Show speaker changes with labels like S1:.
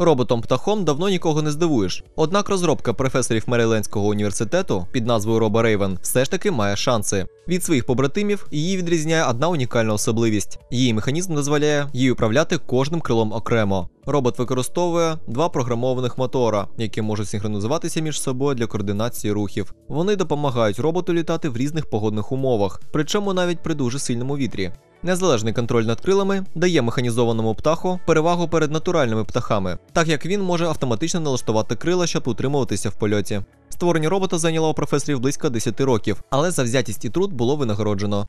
S1: Роботом птахом давно нікого не здивуєш. Однак розробка професорів Мерилендського університету під назвою Роба Рейвен все ж таки має шанси. Від своїх побратимів її відрізняє одна унікальна особливість. Її механізм дозволяє їй управляти кожним крилом окремо. Робот використовує два програмованих мотора, які можуть синхронізуватися між собою для координації рухів. Вони допомагають роботу літати в різних погодних умовах, причому навіть при дуже сильному вітрі. Незалежний контроль над крилами дає механізованому птаху перевагу перед натуральними птахами, так як він може автоматично налаштувати крила, щоб утримуватися в польоті. Створення робота зайняло у професорів близько 10 років, але завзятість і труд було винагороджено.